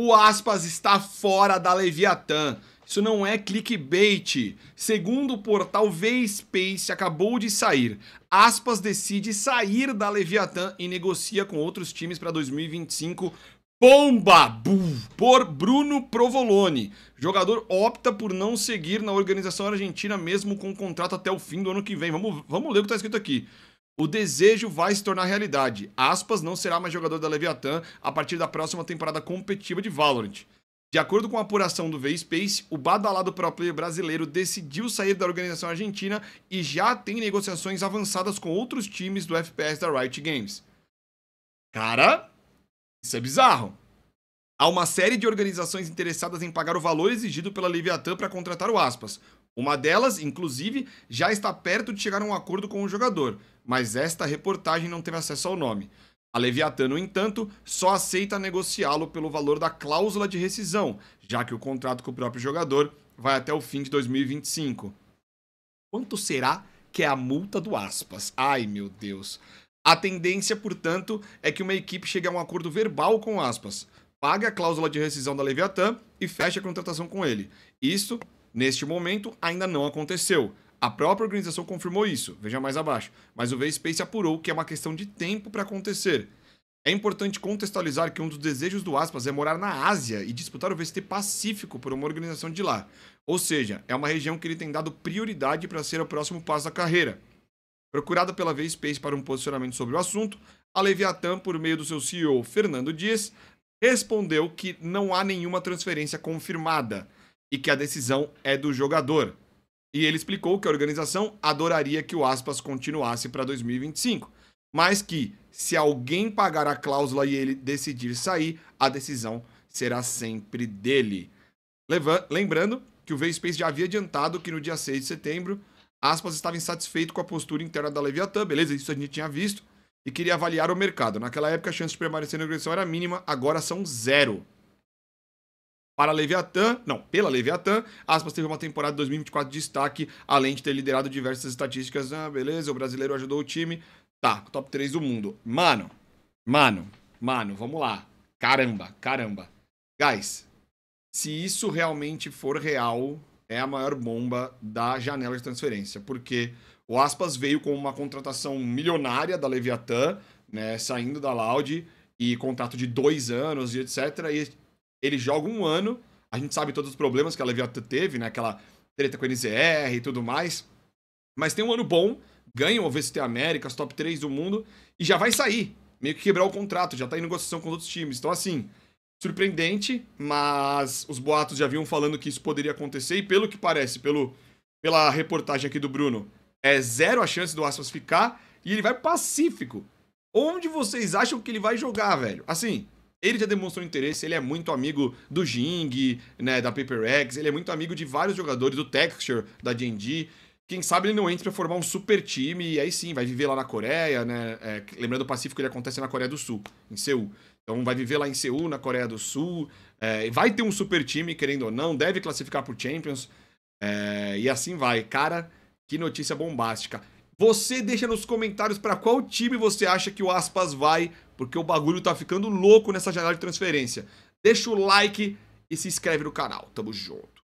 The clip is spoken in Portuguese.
O aspas está fora da Leviatã. Isso não é clickbait. Segundo o portal Space acabou de sair. Aspas decide sair da Leviatã e negocia com outros times para 2025. Bomba! Buf, por Bruno Provolone. Jogador opta por não seguir na organização argentina mesmo com contrato até o fim do ano que vem. Vamos, vamos ler o que está escrito aqui. O desejo vai se tornar realidade. Aspas não será mais jogador da Leviathan a partir da próxima temporada competitiva de Valorant. De acordo com a apuração do V-Space, o badalado pro player brasileiro decidiu sair da organização argentina e já tem negociações avançadas com outros times do FPS da Riot Games. Cara, isso é bizarro. Há uma série de organizações interessadas em pagar o valor exigido pela Leviathan para contratar o Aspas, uma delas, inclusive, já está perto de chegar a um acordo com o jogador, mas esta reportagem não teve acesso ao nome. A Leviatã, no entanto, só aceita negociá-lo pelo valor da cláusula de rescisão, já que o contrato com o próprio jogador vai até o fim de 2025. Quanto será que é a multa do aspas? Ai, meu Deus. A tendência, portanto, é que uma equipe chegue a um acordo verbal com aspas, pague a cláusula de rescisão da Leviatã e feche a contratação com ele. Isso Neste momento, ainda não aconteceu. A própria organização confirmou isso, veja mais abaixo, mas o V-Space apurou que é uma questão de tempo para acontecer. É importante contextualizar que um dos desejos do Aspas é morar na Ásia e disputar o VST Pacífico por uma organização de lá. Ou seja, é uma região que ele tem dado prioridade para ser o próximo passo da carreira. Procurada pela V-Space para um posicionamento sobre o assunto, a Leviathan, por meio do seu CEO Fernando Dias, respondeu que não há nenhuma transferência confirmada e que a decisão é do jogador. E ele explicou que a organização adoraria que o Aspas continuasse para 2025, mas que se alguém pagar a cláusula e ele decidir sair, a decisão será sempre dele. Lembrando que o V-Space já havia adiantado que no dia 6 de setembro, Aspas estava insatisfeito com a postura interna da Leviatã, beleza? Isso a gente tinha visto, e queria avaliar o mercado. Naquela época, a chance de permanecer na organização era mínima, agora são zero para a Leviatã, não, pela Leviatã, Aspas teve uma temporada de 2024 de destaque, além de ter liderado diversas estatísticas. Ah, beleza, o brasileiro ajudou o time. Tá, top 3 do mundo. Mano, mano, mano, vamos lá. Caramba, caramba. Guys, se isso realmente for real, é a maior bomba da janela de transferência, porque o Aspas veio com uma contratação milionária da Leviatã, né, saindo da Loud, e contrato de dois anos e etc. E ele joga um ano, a gente sabe todos os problemas que a Leviathan teve, né? Aquela treta com a NZR e tudo mais. Mas tem um ano bom, ganha o OVCT Américas, top 3 do mundo, e já vai sair. Meio que quebrar o contrato, já tá em negociação com os outros times. Então, assim, surpreendente, mas os boatos já vinham falando que isso poderia acontecer, e pelo que parece, pelo, pela reportagem aqui do Bruno, é zero a chance do Aspas ficar, e ele vai Pacífico. Onde vocês acham que ele vai jogar, velho? Assim, ele já demonstrou interesse, ele é muito amigo do Jing, né, da X, ele é muito amigo de vários jogadores do Texture, da D&D. Quem sabe ele não entra para formar um super time e aí sim, vai viver lá na Coreia, né? É, lembrando o Pacífico, ele acontece na Coreia do Sul, em Seul. Então vai viver lá em Seul, na Coreia do Sul. É, vai ter um super time, querendo ou não, deve classificar pro Champions. É, e assim vai. Cara, que notícia bombástica. Você deixa nos comentários para qual time você acha que o Aspas vai, porque o bagulho tá ficando louco nessa janela de transferência. Deixa o like e se inscreve no canal. Tamo junto.